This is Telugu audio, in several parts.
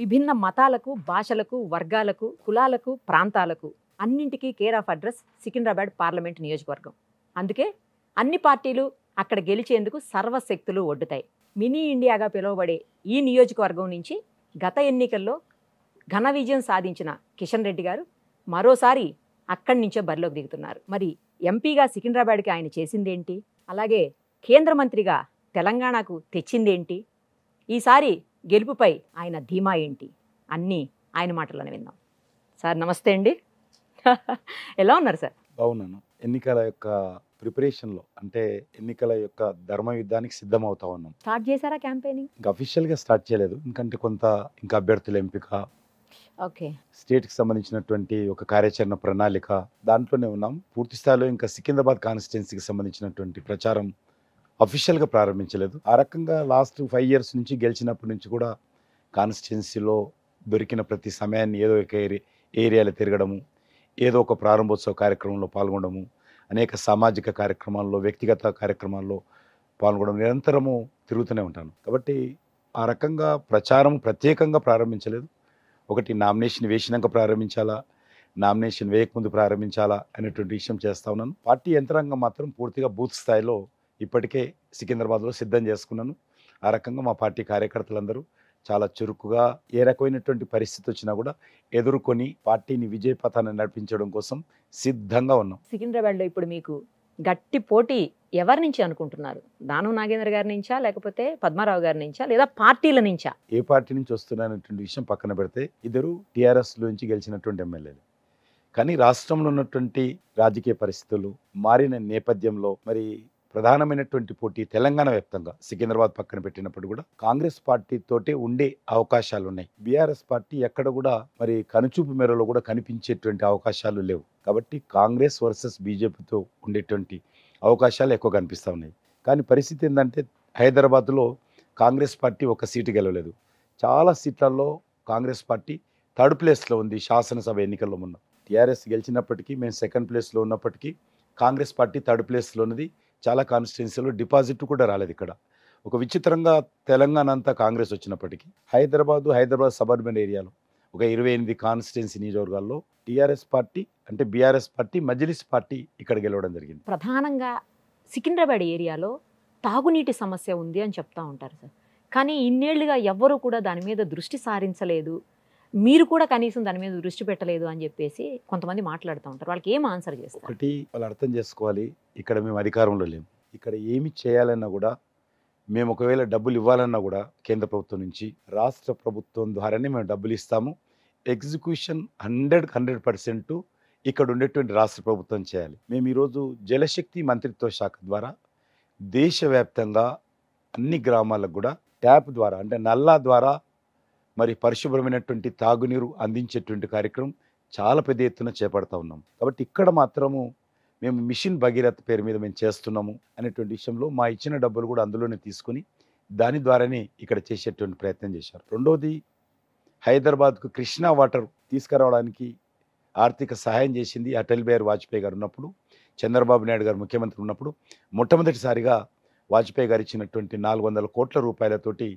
విభిన్న మతాలకు భాషలకు వర్గాలకు కులాలకు ప్రాంతాలకు అన్నింటికీ care of address Secunderabad parliament నియోజకవర్గం అందుకే అన్ని పార్టీలు అక్కడ గెలిచేందుకు సర్వశక్తులు ఒడ్డుతాయి మినీ ఇండియాగా పిలువబడే ఈ నియోజకవర్గం నుంచి గత ఎన్నికల్లో ఘన విజయం సాధించిన కిషన్ రెడ్డి గారు మరోసారి అక్కడి నుంచే బరిలోకి దిగుతున్నారు మరి ఎంపీగా సికింద్రాబాద్కి ఆయన చేసిందేంటి అలాగే కేంద్ర మంత్రిగా తెలంగాణకు తెచ్చిందేంటి ఈసారి గెలుపుపై ఆయన ధీమా ఏంటి అన్నీ ఆయన మాటల్లోనే విందాం సార్ నమస్తే అండి ఎలా ఉన్నారు సార్ బాగున్నాను ఎన్నికల యొక్క ప్రిపరేషన్లో అంటే ఎన్నికల యొక్క ధర్మ యుద్ధానికి సిద్ధం అవుతా ఉన్నాం స్టార్ట్ చేశారా క్యాంపెయినింగ్ ఇంకా అఫీషియల్గా స్టార్ట్ చేయలేదు ఎందుకంటే కొంత ఇంకా అభ్యర్థుల ఎంపిక ఓకే స్టేట్కి సంబంధించినటువంటి ఒక కార్యాచరణ ప్రణాళిక దాంట్లోనే ఉన్నాం పూర్తి స్థాయిలో ఇంకా సికింద్రాబాద్ కాన్స్టిట్యున్సీకి సంబంధించినటువంటి ప్రచారం అఫీషియల్గా ప్రారంభించలేదు ఆ రకంగా లాస్ట్ ఫైవ్ ఇయర్స్ నుంచి గెలిచినప్పటి నుంచి కూడా కాన్స్టిట్యున్సీలో దొరికిన ప్రతి సమయాన్ని ఏదో ఒక ఏరియాలో తిరగడము ఏదో ఒక ప్రారంభోత్సవ కార్యక్రమంలో పాల్గొనడము అనేక సామాజిక కార్యక్రమాల్లో వ్యక్తిగత కార్యక్రమాల్లో పాల్గొనడం నిరంతరము తిరుగుతూనే ఉంటాను కాబట్టి ఆ రకంగా ప్రచారం ప్రత్యేకంగా ప్రారంభించలేదు ఒకటి నామినేషన్ వేసినాక ప్రారంభించాలా నామినేషన్ వేయకముందు ప్రారంభించాలా అనేటువంటి విషయం చేస్తా ఉన్నాను పార్టీ యంత్రాంగం మాత్రం పూర్తిగా బూత్ స్థాయిలో ఇప్పటికే సికింద్రాబాద్లో సిద్ధం చేసుకున్నాను ఆ రకంగా మా పార్టీ కార్యకర్తలందరూ చాలా చురుకుగా ఏ రకమైనటువంటి పరిస్థితి వచ్చినా కూడా ఎదుర్కొని పార్టీని విజయ పథాన్ని నడిపించడం కోసం సిద్ధంగా ఉన్నాం సికింద్రాబాద్లో ఇప్పుడు మీకు గట్టి పోటీ ఎవరి నుంచి అనుకుంటున్నారు దాను నాగేంద్ర గారి నుంచా లేకపోతే పద్మారావు గారి నుంచా లేదా పార్టీల నుంచా ఏ పార్టీ నుంచి వస్తున్నారనేటువంటి విషయం పక్కన పెడితే ఇద్దరు టీఆర్ఎస్ నుంచి గెలిచినటువంటి ఎమ్మెల్యేలు కానీ రాష్ట్రంలో ఉన్నటువంటి రాజకీయ పరిస్థితులు మారిన నేపథ్యంలో మరి ప్రధానమైనటువంటి పోటీ తెలంగాణ వ్యాప్తంగా సికింద్రాబాద్ పక్కన పెట్టినప్పుడు కూడా కాంగ్రెస్ పార్టీ తోటే ఉండే అవకాశాలు ఉన్నాయి బీఆర్ఎస్ పార్టీ ఎక్కడ కూడా మరి కనుచూపు మేరలో కూడా కనిపించేటువంటి అవకాశాలు లేవు కాబట్టి కాంగ్రెస్ వర్సెస్ బీజేపీతో ఉండేటువంటి అవకాశాలు ఎక్కువ కనిపిస్తూ ఉన్నాయి కానీ పరిస్థితి ఏంటంటే హైదరాబాద్లో కాంగ్రెస్ పార్టీ ఒక సీటు గెలవలేదు చాలా సీట్లలో కాంగ్రెస్ పార్టీ థర్డ్ ప్లేస్లో ఉంది శాసనసభ ఎన్నికల్లో ఉన్న టీఆర్ఎస్ గెలిచినప్పటికీ మేము సెకండ్ ప్లేస్లో ఉన్నప్పటికీ కాంగ్రెస్ పార్టీ థర్డ్ ప్లేస్లో ఉన్నది చాలా కాన్స్టిట్యున్సీలో డిపాజిట్ కూడా రాలేదు ఇక్కడ ఒక విచిత్రంగా తెలంగాణ అంతా కాంగ్రెస్ వచ్చినప్పటికీ హైదరాబాదు హైదరాబాద్ సబర్బన్ ఏరియాలో ఒక ఇరవై ఎనిమిది కాన్స్టిట్యున్సీ నియోజకవర్గాల్లో టీఆర్ఎస్ పార్టీ అంటే బీఆర్ఎస్ పార్టీ మజ్లిస్ పార్టీ ఇక్కడ గెలవడం జరిగింది ప్రధానంగా సికింద్రాబాద్ ఏరియాలో తాగునీటి సమస్య ఉంది అని చెప్తా ఉంటారు సార్ కానీ ఇన్నేళ్లుగా ఎవ్వరూ కూడా దాని మీద దృష్టి సారించలేదు మీరు కూడా కనీసం దాని మీద దృష్టి పెట్టలేదు అని చెప్పేసి కొంతమంది మాట్లాడుతూ ఉంటారు వాళ్ళకి ఏం ఆన్సర్ చేస్తారు ఒకటి వాళ్ళు అర్థం చేసుకోవాలి ఇక్కడ మేము అధికారంలో లేము ఇక్కడ ఏమి చేయాలన్నా కూడా మేము ఒకవేళ డబ్బులు ఇవ్వాలన్నా కూడా కేంద్ర ప్రభుత్వం నుంచి రాష్ట్ర ప్రభుత్వం ద్వారానే మేము డబ్బులు ఇస్తాము ఎగ్జిక్యూషన్ హండ్రెడ్ హండ్రెడ్ పర్సెంట్ ఇక్కడ ఉండేటువంటి రాష్ట్ర ప్రభుత్వం చేయాలి మేము ఈరోజు జలశక్తి మంత్రిత్వ శాఖ ద్వారా దేశవ్యాప్తంగా అన్ని గ్రామాలకు కూడా ట్యాప్ ద్వారా అంటే నల్లా ద్వారా మరి పరిశుభ్రమైనటువంటి తాగునీరు అందించేటువంటి కార్యక్రమం చాలా పెద్ద ఎత్తున చేపడతా ఉన్నాం కాబట్టి ఇక్కడ మాత్రము మేము మిషన్ భగీరథ పేరు మీద మేము చేస్తున్నాము అనేటువంటి విషయంలో మా ఇచ్చిన డబ్బులు కూడా అందులోనే తీసుకుని దాని ద్వారానే ఇక్కడ చేసేటువంటి ప్రయత్నం చేశారు రెండవది హైదరాబాద్కు కృష్ణా వాటర్ తీసుకురావడానికి ఆర్థిక సహాయం చేసింది అటల్ బిహారీ వాజ్పేయి గారు ఉన్నప్పుడు చంద్రబాబు నాయుడు గారు ముఖ్యమంత్రి ఉన్నప్పుడు మొట్టమొదటిసారిగా వాజ్పేయి గారు ఇచ్చినటువంటి నాలుగు వందల కోట్ల రూపాయలతోటి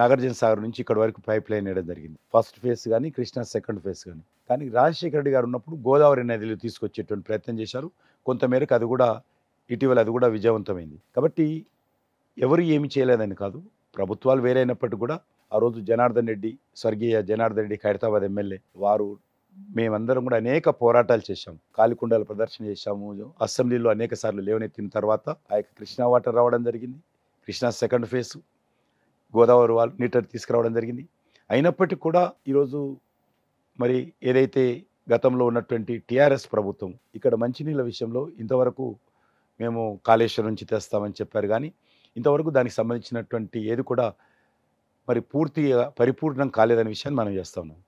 నాగార్జున సాగర్ నుంచి ఇక్కడ వరకు పైప్ లైన్ వేయడం జరిగింది ఫస్ట్ ఫేజ్ కానీ కృష్ణా సెకండ్ ఫేజ్ కానీ కానీ రాజశేఖర రెడ్డి గారు ఉన్నప్పుడు గోదావరి నదిలో తీసుకొచ్చేటువంటి ప్రయత్నం చేశారు కొంతమేరకు అది కూడా ఇటీవల అది కూడా విజయవంతమైంది కాబట్టి ఎవరు ఏమి చేయలేదని కాదు ప్రభుత్వాలు వేరైనప్పటికీ కూడా ఆ రోజు జనార్దన్ రెడ్డి స్వర్గీయ జనార్దన్ రెడ్డి ఖైరతాబాద్ ఎమ్మెల్యే వారు మేమందరం కూడా అనేక పోరాటాలు చేశాము కాలికొండలు ప్రదర్శన చేశాము అసెంబ్లీలో అనేక సార్లు లేవనెత్తిన తర్వాత ఆ యొక్క కృష్ణా వాటర్ రావడం జరిగింది కృష్ణా సెకండ్ ఫేజ్ గోదావరి వాళ్ళు నీటర్ తీసుకురావడం జరిగింది అయినప్పటికీ కూడా ఈరోజు మరి ఏదైతే గతంలో ఉన్నటువంటి టీఆర్ఎస్ ప్రభుత్వం ఇక్కడ మంచినీళ్ళ విషయంలో ఇంతవరకు మేము కాళేశ్వరం నుంచి తెస్తామని చెప్పారు కానీ ఇంతవరకు దానికి సంబంధించినటువంటి ఏది కూడా మరి పూర్తిగా పరిపూర్ణం కాలేదనే విషయాన్ని మనం చేస్తా ఉన్నాం